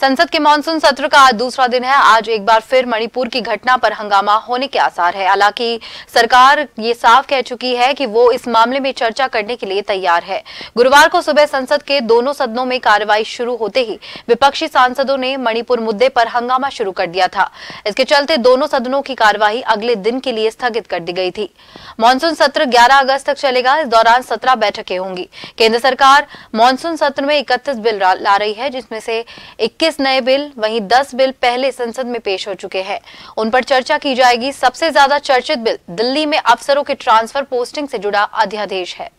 संसद के मानसून सत्र का आज दूसरा दिन है आज एक बार फिर मणिपुर की घटना पर हंगामा होने के आसार है हालांकि सरकार ये साफ कह चुकी है कि वो इस मामले में चर्चा करने के लिए तैयार है गुरुवार को सुबह संसद के दोनों सदनों में कार्रवाई शुरू होते ही विपक्षी सांसदों ने मणिपुर मुद्दे पर हंगामा शुरू कर दिया था इसके चलते दोनों सदनों की कार्यवाही अगले दिन के लिए स्थगित कर दी गई थी मानसून सत्र ग्यारह अगस्त तक चलेगा इस दौरान सत्रह बैठकें होंगी केंद्र सरकार मानसून सत्र में इकतीस बिल ला रही है जिसमें से इक्कीस नए बिल वहीं दस बिल पहले संसद में पेश हो चुके हैं उन पर चर्चा की जाएगी सबसे ज्यादा चर्चित बिल दिल्ली में अफसरों के ट्रांसफर पोस्टिंग से जुड़ा अध्यादेश है